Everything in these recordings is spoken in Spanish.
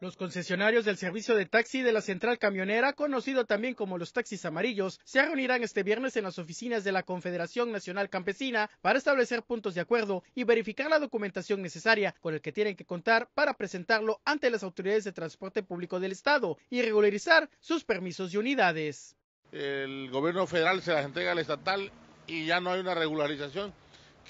Los concesionarios del servicio de taxi de la central camionera, conocido también como los taxis amarillos, se reunirán este viernes en las oficinas de la Confederación Nacional Campesina para establecer puntos de acuerdo y verificar la documentación necesaria con el que tienen que contar para presentarlo ante las autoridades de transporte público del Estado y regularizar sus permisos y unidades el gobierno federal se las entrega al estatal y ya no hay una regularización,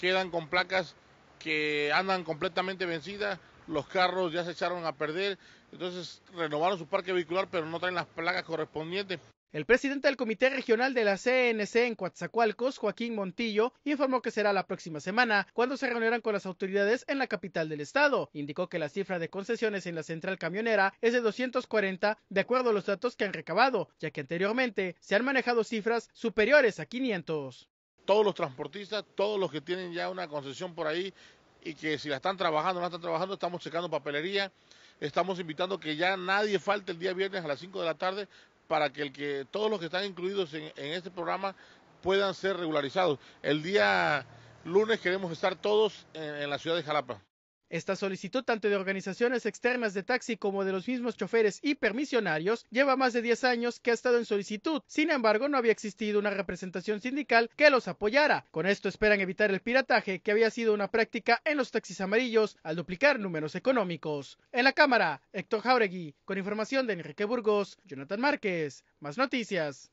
quedan con placas que andan completamente vencidas los carros ya se echaron a perder, entonces renovaron su parque vehicular, pero no traen las placas correspondientes. El presidente del Comité Regional de la CNC en Coatzacoalcos, Joaquín Montillo, informó que será la próxima semana cuando se reunirán con las autoridades en la capital del estado. Indicó que la cifra de concesiones en la central camionera es de 240 de acuerdo a los datos que han recabado, ya que anteriormente se han manejado cifras superiores a 500 todos los transportistas, todos los que tienen ya una concesión por ahí, y que si la están trabajando no la están trabajando, estamos checando papelería, estamos invitando que ya nadie falte el día viernes a las 5 de la tarde para que, el que todos los que están incluidos en, este programa puedan ser regularizados. El día lunes queremos estar todos en la ciudad de Jalapa. Esta solicitud tanto de organizaciones externas de taxi como de los mismos choferes y permisionarios lleva más de 10 años que ha estado en solicitud. Sin embargo, no había existido una representación sindical que los apoyara. Con esto esperan evitar el pirataje que había sido una práctica en los taxis amarillos al duplicar números económicos. En la cámara, Héctor Jauregui, con información de Enrique Burgos, Jonathan Márquez. Más noticias.